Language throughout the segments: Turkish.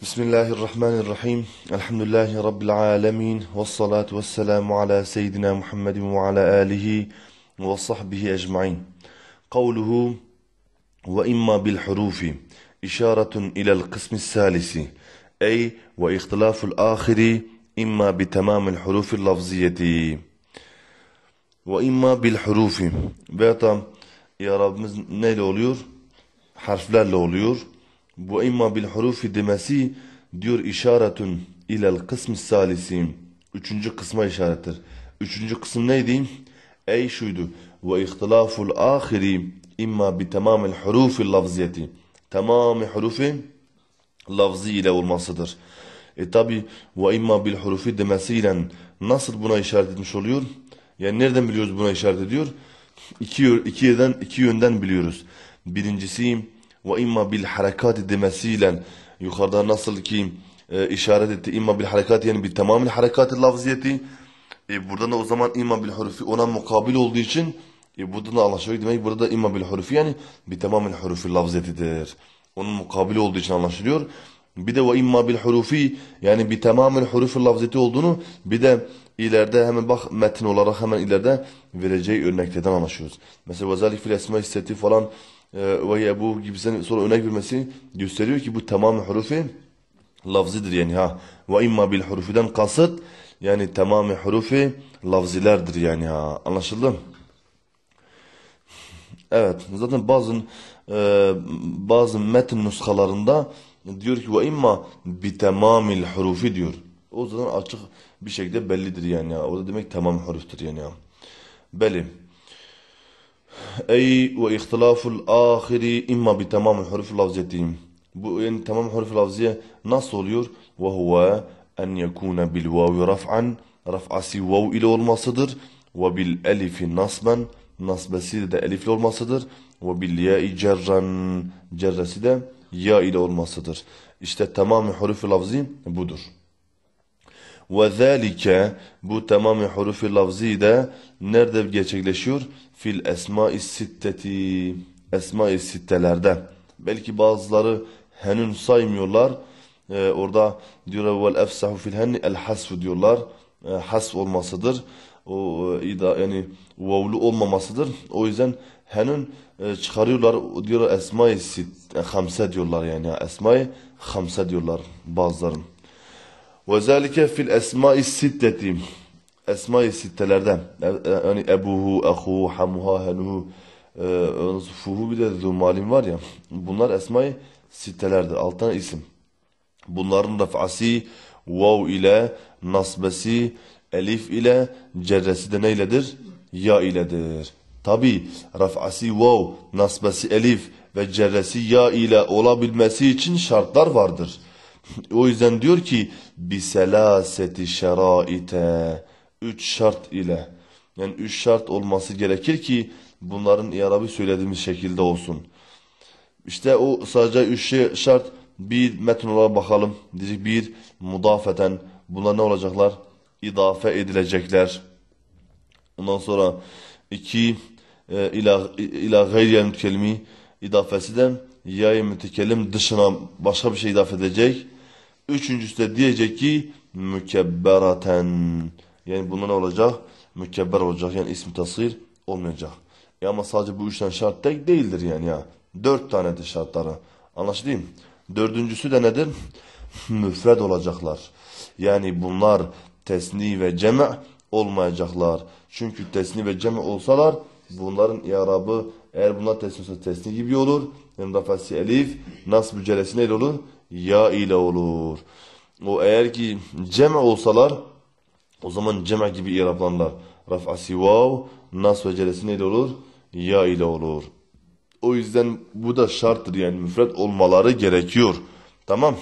بسم الله الرحمن الرحيم الحمد لله رب العالمين والصلاة والسلام على سيدنا محمد وعلى آله وصحبه أجمعين قوله وإما بالحروف إشارة إلى القسم الثالث أي واختلاف الآخر إما بتمام الحروف اللفظية وإما بالحروف بيتا يا رب نيل حرف لا أوليور Bu imma bil hurufi demesi diyor işaretun ilel kısmı salisi. Üçüncü kısma işarettir. Üçüncü kısım neydi? Ey şuydu. Ve ihtilaful ahiri imma bi tamamil hurufi lafziyeti. Tamamı hurufi lafzi ile olmasıdır. E tabi ve imma bil hurufi demesiyle nasıl buna işaret etmiş oluyor? Yani nereden biliyoruz buna işaret ediyor? İki, iki, yerden, iki yönden biliyoruz. Birincisi ve imma bil harekati demesiyle yukarıda nasıl ki e, işaret etti imma bil harekati yani bir tamamil harekati lafziyeti e, burada da o zaman imma bil hurufi ona mukabil olduğu için e, burada da anlaşılıyor demek burada imma bil hurufi yani bir tamamil hurufi lafziyetidir. Onun mukabil olduğu için anlaşılıyor. Bir de ve imma bil hurufi yani bir tamamil hurufi lafziyeti olduğunu bir de ileride hemen bak metin olarak hemen ileride vereceği örneklerden anlaşıyoruz. Mesela ve zalik fil esma hisseti falan ee, ve yebu gibisinden sonra örnek vermesi gösteriyor ki bu tamam hurufi lafzidir yani ha. Ve imma bil hurufiden kasıt yani tamam hurufi lafzilerdir yani ha. Anlaşıldı? Evet. Zaten bazı e, bazı metin nuskalarında diyor ki ve imma bi tamamil hurufi diyor. O zaman açık bir şekilde bellidir yani ya. O da demek tamam huruftur yani ya. Belim. Ey ve ihtilaful ahiri imma bi tamamul huruf lafziyetihim. Bu yani tamam huruf lafziye nasıl oluyor? Ve huve en yekune bil vavi raf'an raf'asi vav ile olmasıdır. Ve bil elifi nasben nasbesi de elifle olmasıdır. Ve bil ya'i cerren cerresi de ya ile olmasıdır. İşte tamam huruf lafzı budur. Ve zâlike bu tamamı hurufi lafzı da nerede gerçekleşiyor? Fil esma-i sitteti. Esma-i sittelerde. Belki bazıları henün saymıyorlar. Ee, orada diyorlar vel efsahu fil henni el hasfu diyorlar. E, ee, hasf olmasıdır. O e, ida yani vavlu olmamasıdır. O yüzden henün e, çıkarıyorlar diyor esma-i sit, e, diyorlar yani esma-i diyorlar bazıların. Ve zâlike fil esmâ-i sitteti. Esma-i sittelerden. E, e, yani ebuhu, ehuhu, hamuha, henuhu, e, fuhu bir de zumalim var ya. Bunlar esma-i sittelerdir. Altı isim. Bunların rafası vav ile, nasbesi, elif ile, cerresi de neyledir? Ya iledir. Tabi rafası vav, nasbesi elif ve cerresi ya ile olabilmesi için şartlar vardır. O yüzden diyor ki biselaseti şeraite üç şart ile yani üç şart olması gerekir ki bunların İarabi söylediğimiz şekilde olsun. İşte o sadece üç şey şart bir metn olarak bakalım. Diyecek bir mudafeten bunlar ne olacaklar? İdafe edilecekler. Ondan sonra iki e, ila, ila gayriyen mütkelimi idafesi de yay mütekellim dışına başka bir şey idafe edecek. Üçüncüsü de diyecek ki mükebberaten. Yani buna ne olacak? Mükebber olacak. Yani ismi tasir olmayacak. E ama sadece bu üçten şart tek değildir yani ya. Dört tane de şartları. Anlaşıldı Dördüncüsü de nedir? Müfred olacaklar. Yani bunlar tesni ve ceme olmayacaklar. Çünkü tesni ve ceme olsalar bunların i'rabı eğer bunlar tesni olsa tesni gibi olur. Yani rafasi elif nasb mücelesi neyle olur? ya ile olur. O eğer ki cem olsalar o zaman cem gibi irablanlar. Raf'ası vav, nas ve celesi neyle olur? Ya ile olur. O yüzden bu da şarttır yani müfret olmaları gerekiyor. Tamam.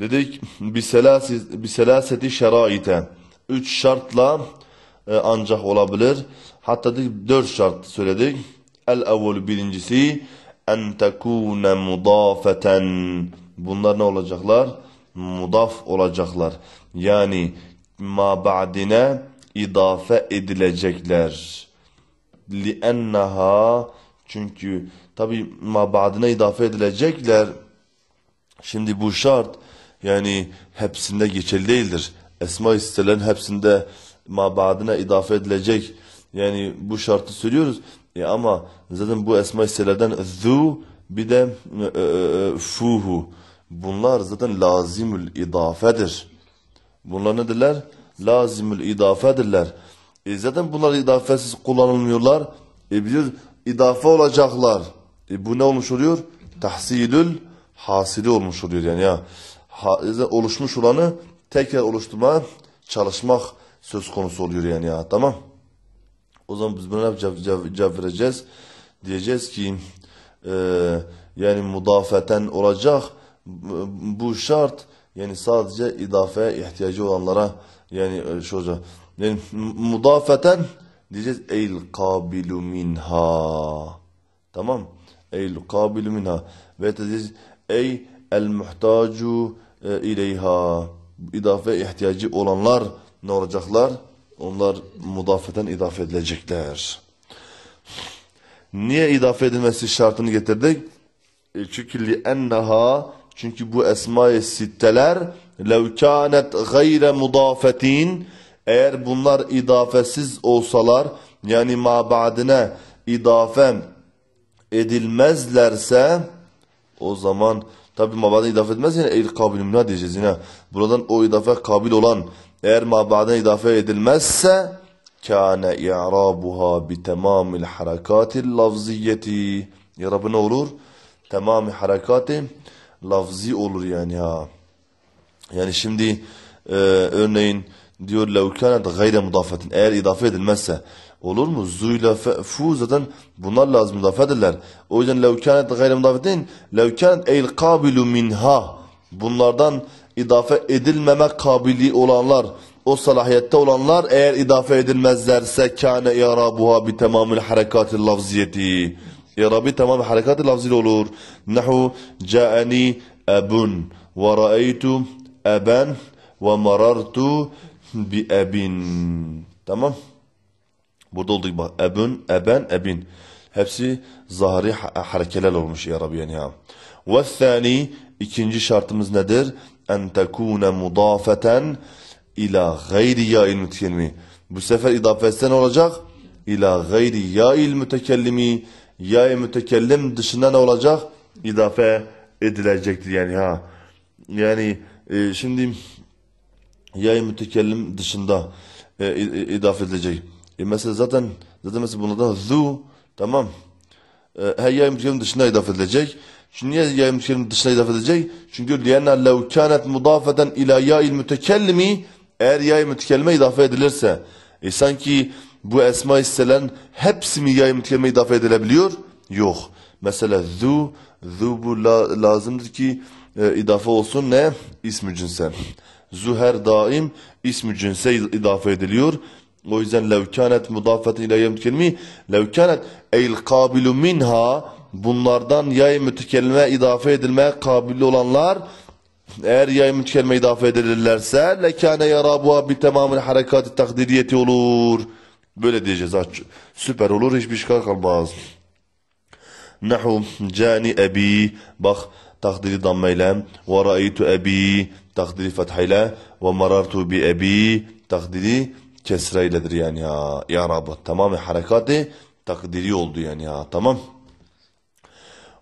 Dedik bir selaseti şeraite. Üç şartla e, ancak olabilir. Hatta dedik, dört şart söyledik. El evvel birincisi en tekune mudafeten. Bunlar ne olacaklar? Mudaf olacaklar. Yani ma ba'dine idafe edilecekler. لِأَنَّهَا Çünkü tabi ma ba'dine idafe edilecekler. Şimdi bu şart yani hepsinde geçerli değildir. Esma-i hepsinde ma ba'dine idafe edilecek. Yani bu şartı söylüyoruz. Ya ama zaten bu esma-i silelerden zu bir de e, e, e, fuhu. Bunlar zaten lazimül idafedir. Bunlar nedirler? Lazimül idafedirler. E zaten bunlar idafesiz kullanılmıyorlar. E biliyoruz idafe olacaklar. E bu ne olmuş oluyor? Tahsilül hasili olmuş oluyor yani ya. Ha, oluşmuş olanı tekrar oluşturmaya çalışmak söz konusu oluyor yani ya. Tamam. O zaman biz buna ne yapacağız? Cevap, vereceğiz. Diyeceğiz ki e, yani mudafeten olacak bu şart yani sadece idafeye ihtiyacı olanlara yani şöyle yani mudafeten diyeceğiz eyl kabilu minha. Tamam. Eyl kabilu minha. Ve diyeceğiz ey el muhtacu e, ileyha. İdafe ihtiyacı olanlar ne olacaklar? Onlar mudafeten idafe edilecekler. Niye idafe edilmesi şartını getirdik? E çünkü li'enneha çünkü bu esma-i sitteler lev kânet gayre mudafetin eğer bunlar idafesiz olsalar yani ma mabadine idafe edilmezlerse o zaman tabi mabada idafe etmez yani eğer kabil mümna diyeceğiz yine. Buradan o idafe kabil olan eğer mabada idafe edilmezse kâne i'rabuha bi temamil harakatil lafziyeti. İ'rabı ne olur? Tamamı harakati lafzi olur yani ha. Yani şimdi e, örneğin diyor levkânet gayre mudafetin. Eğer idafe edilmezse Olur mu? Zuyla fu zaten bunlar lazım mudaf ederler. O yüzden lev kânet gayre mudaf edin. Lev kabilu minha. Bunlardan idafe edilmeme kabili olanlar, o salahiyette olanlar eğer idafe edilmezlerse kâne yarabuha bi tamamil harekâtil lafziyeti. İrabi tamam harekâtil lafzili olur. Nehu câeni ebun ve ra'eytu eben ve marartu bi ebin. Tamam. Burada olduğu gibi ebün, eben, ebin. Hepsi zahiri harekeler olmuş ya Rabbi yani ya. Ve thani, ikinci şartımız nedir? En tekune mudafeten ila gayri ya'il mütekellimi. Bu sefer idafetse ne olacak? İla gayri ya'il mütekellimi. Ya'il mütekellim dışında ne olacak? İdafe edilecektir yani ha. Yani e, şimdi ya'il mütekellim dışında e, e, idafe edilecek. E mesela zaten zaten mesela bunlardan zu tamam. E, her yayımcılığın dışına idaf edilecek. Şimdi niye yayımcılığın dışına idaf edilecek? Çünkü لِيَنَا لَوْ كَانَتْ مُضَافَةً اِلَى يَا الْمُتَكَلِّمِ Eğer yay mütekellime idafe edilirse e sanki bu esma hisselen hepsi mi yay mütekellime idafe edilebiliyor? Yok. Mesela zu, zu bu la, lazımdır ki e, idafe olsun ne? İsmi cinsen. Zu daim ismi cinse idafe ediliyor. O yüzden lev kânet mudafet ile yemkelmi lev kânet eyl kabilu minha bunlardan yay mütükellime idafe edilmeye kabilli olanlar eğer yay mütükellime idafe edilirlerse lekâne yarabuha bitemamil harekati takdiriyeti olur. Böyle diyeceğiz. Süper olur. Hiçbir işgal kalmaz. Nehu cani ebi bak takdiri dammeyle ve ra'aytu ebi takdiri fethayla ve marartu bi ebi takdiri kesra iledir yani ya. Ya Rabbi tamamı harekatı takdiri oldu yani ya tamam.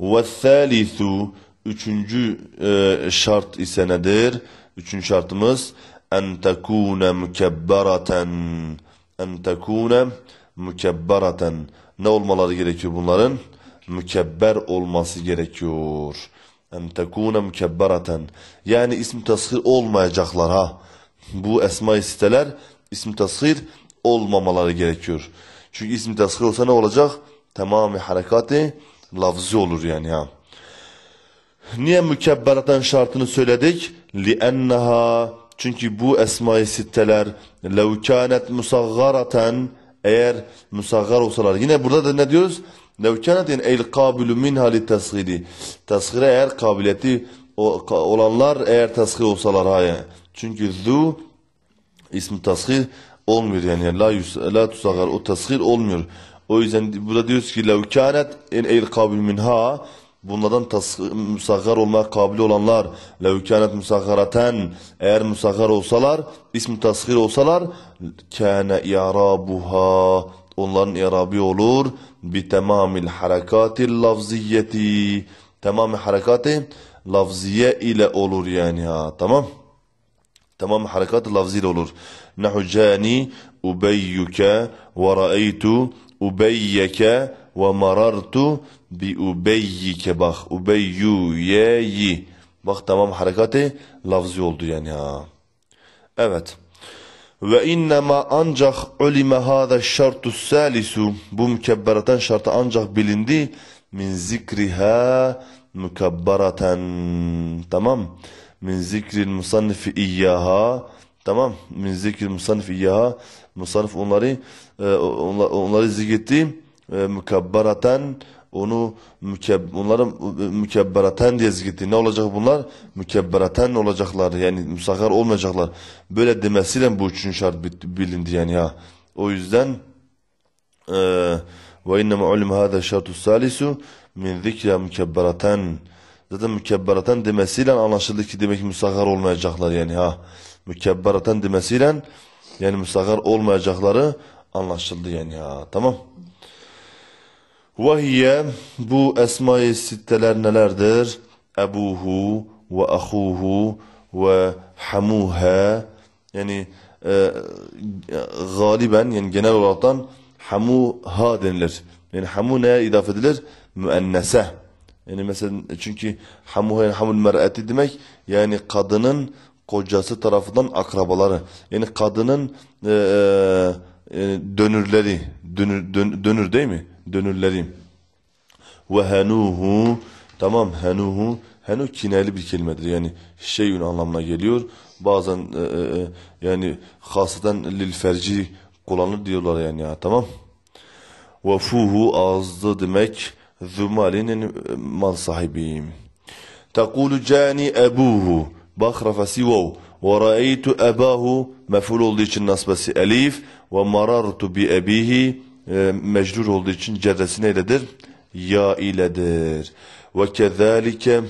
Ve salisu üçüncü e, şart ise nedir? Üçüncü şartımız en tekune mükebbereten en tekune mükebbereten ne olmaları gerekiyor bunların? Mükebber olması gerekiyor. En tekune mükebbereten yani ismi tasvir olmayacaklar ha. Bu esma-i siteler ismi tasgir olmamaları gerekiyor. Çünkü ismi tasgir olsa ne olacak? Tamamı harekatı lafzı olur yani ya. Niye mükebberatan şartını söyledik? لِأَنَّهَا Çünkü bu esma-i sitteler لَوْ كَانَتْ مُسَغَّرَةً Eğer musaggar olsalar. Yine burada da ne diyoruz? لَوْ كَانَتْ yani el قَابِلُ مِنْهَا لِتَسْغِيدِ Tasgire eğer kabiliyeti olanlar eğer tasgir olsalar. Hayır. Çünkü zu ismi tasgir olmuyor yani. La, yus, la tusagar o tasgir olmuyor. O yüzden burada diyoruz ki lev kânet en eyl kabil minha bunlardan müsakhar olmak kabili olanlar lev kânet müsakharaten eğer müsakhar olsalar ismi tasgir olsalar kâne yarabuha onların irabi olur bi tamamil harekati lafziyeti tamamı harekati lafziye ile olur yani ha tamam Tamam harekat lafzıyla olur. Nahucani ubeyyuke ve ra'eytu ubeyyeke ve marartu bi ubeyyike bak ubeyyuyeyi. Bak tamam harekatı lafzı oldu yani ha. Evet. Ve innema ancak ulime hada şartu salisu. Bu mükebberatan şartı ancak bilindi. Min zikriha mükebberatan. Tamam. Tamam min zikril musannifi iyyaha tamam min zikril musannif iyyaha musannif onları e, onları zikretti e, mükebberatan onu mükeb onları mükebberatan diye zikretti. Ne olacak bunlar? Mükebberatan olacaklar. Yani müsahhar olmayacaklar. Böyle demesiyle bu üçün şart bilindi yani ya. O yüzden eee ve innema ulim hada şartu salisu min zikra mükebberatan zaten mükebberatan demesiyle anlaşıldı ki demek ki müsahhar olmayacaklar yani ha. Mükebberatan demesiyle yani müsahhar olmayacakları anlaşıldı yani ha. Tamam. Vahiye bu esma-i sitteler nelerdir? Ebuhu ve ahuhu ve hamuha yani e, galiben yani genel olarak hamuha denilir. Yani hamu neye idaf edilir? Müennese. Yani mesela e, çünkü hamuhen hamul mer'ati demek yani kadının kocası tarafından akrabaları. Yani kadının e, e, dönürleri, dönür, dön, dönür değil mi? Dönürleri. Ve henuhu, tamam henuhu, henu kineli bir kelimedir. Yani şeyin anlamına geliyor. Bazen e, e, e yani hasaten lil ferci kullanılır diyorlar yani ya tamam. Ve fuhu ağızdı demek ذو e, mal مال صاحبي تقول جاني أبوه بخرف سواه ورأيت أباه مفعول olduğu için nasbası elif ve marartu bi abihi e, mecrur olduğu için cerresi neyledir? Ya iledir. Ve kezalike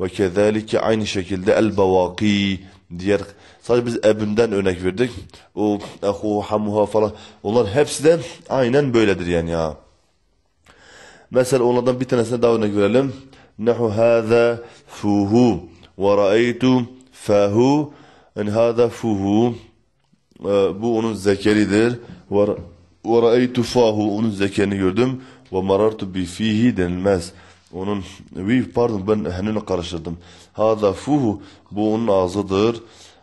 ve kezalike aynı şekilde el bevaki diğer sadece biz ebünden örnek verdik. O ehu hamuha falan onlar hepsi de aynen böyledir yani ya. Mesela onlardan bir tanesine daha örnek verelim. Nehu hâzâ fuhu ve ra'eytu fahu en hâzâ fuhu e, bu onun zekeridir. Ve ra'eytu fahu onun zekerini gördüm. Ve marartu bi fihi denilmez. Onun vi pardon ben henüle karıştırdım. Hâzâ fuhu bu onun ağzıdır.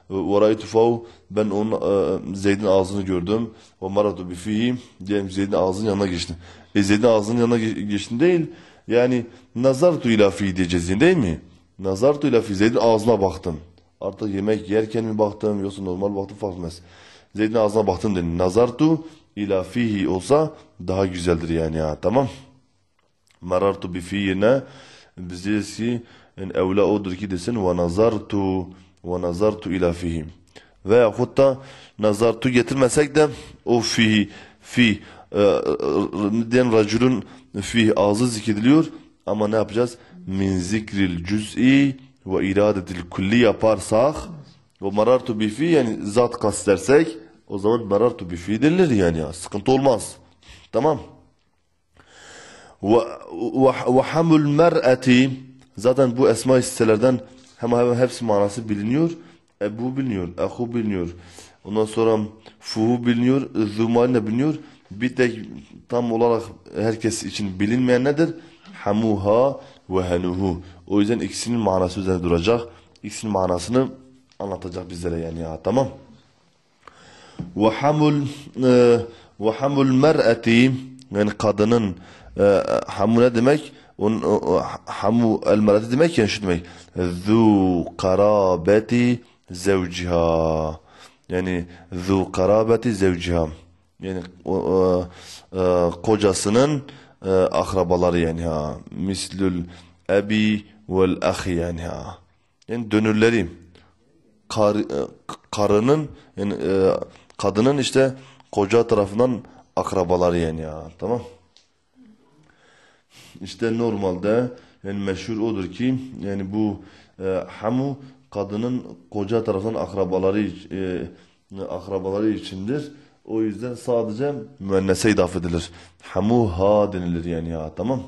وَرَيْتُ فَوْ Ben onun e, Zeyd'in ağzını gördüm. وَمَرَدُ بِف۪يهِ Diyelim Zeyd'in ağzının yanına geçtim. E Zeyd'in ağzının yanına geçtim değil. Yani nazartu ila fi diyeceğiz değil mi? Nazartu ila fi Zeyd'in ağzına baktım. Artık yemek yerken mi baktım yoksa normal baktım fark etmez. Zeyd'in ağzına baktım dedim. Nazartu ila fihi olsa daha güzeldir yani ha tamam. Marartu bi fiine biz deriz ki en evla odur ki desin ve nazartu ve nazartu ila fihim. Veyahut da nazartu getirmesek de o fihi, fi, e, e, den racülün fi ağzı zikrediliyor. Ama ne yapacağız? Min zikril cüz'i ve iradetil kulli yaparsak ve marartu bifi yani zat kastedersek o zaman marartu bifi denilir yani ya. Sıkıntı olmaz. Tamam. Ve ve hamul mer'eti zaten bu esma hisselerden hem hepsi manası biliniyor. Ebu biliniyor. Ehu biliniyor. Ondan sonra fuhu biliniyor. Zumali ne biliniyor? Bir tek tam olarak herkes için bilinmeyen nedir? Hamuha ve henuhu. O yüzden ikisinin manası üzerine duracak. İkisinin manasını anlatacak bizlere yani ya tamam. Ve hamul e, ve hamul mer'ati yani kadının e, hamu ne demek? hamu elmerati demek yani şu demek. Zu karabeti zevciha. Yani zu karabeti zevciha. Yani o, e, e, kocasının e, akrabaları yani ha. Mislül ebi vel ahi yani ha. Yani dönürleri. Kar, e, karının yani e, kadının işte koca tarafından akrabaları yani ya. Tamam. İşte normalde yani meşhur odur ki yani bu e, hamu kadının koca tarafından akrabaları e, akrabaları içindir. O yüzden sadece müennese idaf edilir. Hamuha denilir yani ya tamam.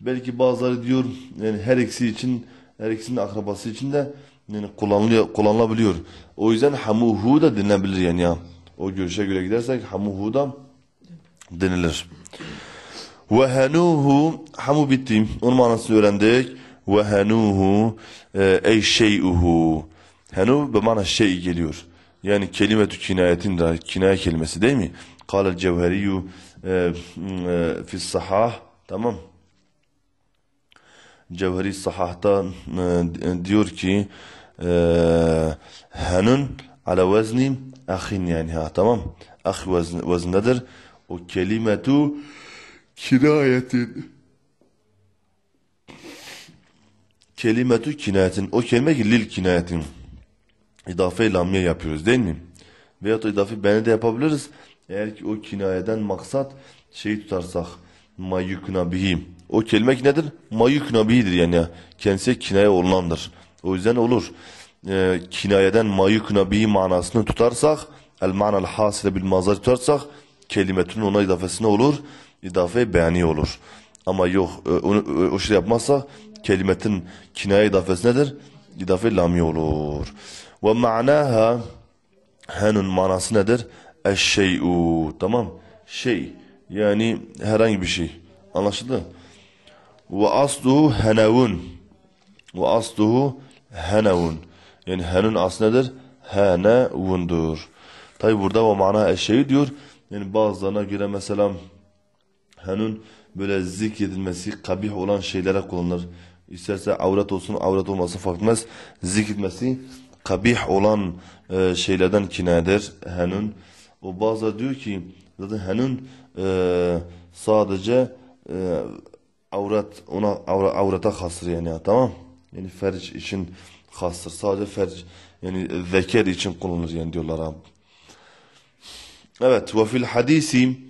Belki bazıları diyor yani her ikisi için her ikisinin akrabası için de yani kullanılıyor, kullanılabiliyor. O yüzden hamuhu da denilebilir yani ya. O görüşe göre gidersek hamuhu da denilir. Ve henuhu hamu bitti. Onun manasını öğrendik. Ve henuhu ey şeyuhu. Henu be mana şey geliyor. Yani kelimetü kinayetin de kinaye kelimesi değil mi? Kâlel cevheriyyu e, e, fis sahah. Tamam. Cevheri sahahta e, diyor ki e, henun ala vezni ahin yani ha tamam. Ah vezn, veznedir. O kelimetu kinayetin kelimetü kinayetin o kelime ki lil kinayetin idafe-i yapıyoruz değil mi? Veyahut o idafe beni de yapabiliriz. Eğer ki o kinayeden maksat şeyi tutarsak mayyukuna bihi. O kelime ki nedir? Mayyukuna bihidir yani. Kendisi kinaye olunandır. O yüzden olur. E, kinayeden mayyukuna bihi manasını tutarsak el manal hasile bil mazar tutarsak kelimetün ona idafesine olur idafe beğeni olur. Ama yok e, onu, e, o şey yapmazsa kelimetin kinaye idafesi nedir? İdafe lami olur. Ve ma'naha henun manası nedir? Eşşey'u tamam. Şey yani herhangi bir şey. Anlaşıldı? Ve asluhu henevun. Ve asluhu henevun. Yani henun aslı nedir? Henevundur. Tabi burada o mana eşeği diyor. Yani bazılarına göre mesela Hanun böyle zikredilmesi kabih olan şeylere kullanılır. İsterse avrat olsun avrat olmasın fark etmez. Zikredilmesi kabih olan e, şeylerden kinayedir Hanun. O bazı diyor ki zaten Hanun e, sadece e, avret ona avra, avrete hasır yani tamam. Yani feric için hasır. Sadece feric yani zeker için kullanılır yani diyorlar abi. Evet ve fil hadisi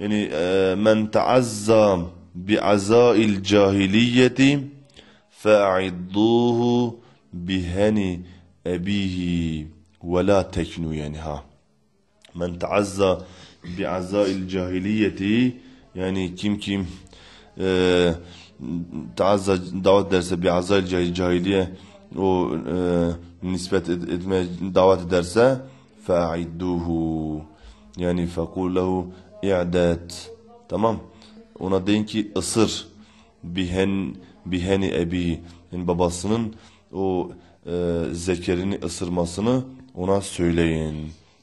يعني آه، من تعزى بعزاء الجاهلية فأعضوه بهني أبيه ولا تكنوا يعني ها من تعزى بعزاء الجاهلية يعني كيم كيم آه، تعزى دعوة درس بعزاء الجاهلية و آه، نسبة دعوة درسه فأعدوه يعني فقول له i'det. Tamam. Ona deyin ki ısır. Bihen, biheni ebi. Yani babasının o e, zekerini ısırmasını ona söyleyin.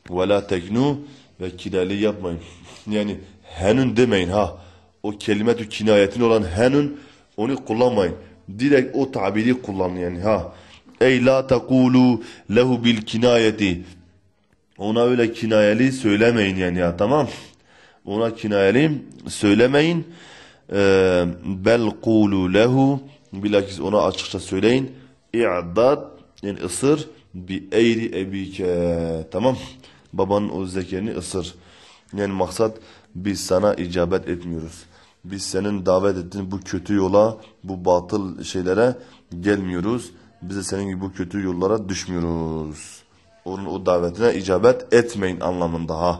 Ve la teknu ve kileli yapmayın. yani henün demeyin ha. O kelime-i kinayetin olan henün onu kullanmayın. Direkt o tabiri kullanın yani ha. Ey la tekulu lehu bil kinayeti. Ona öyle kinayeli söylemeyin yani ya tamam ona kinayeli söylemeyin. Ee, bel kulu lehu bilakis ona açıkça söyleyin. İ'dad yani ısır bi eyri ebike. Tamam. Babanın o zekerini ısır. Yani maksat biz sana icabet etmiyoruz. Biz senin davet ettiğin bu kötü yola, bu batıl şeylere gelmiyoruz. Biz de senin gibi bu kötü yollara düşmüyoruz. Onun o davetine icabet etmeyin anlamında ha.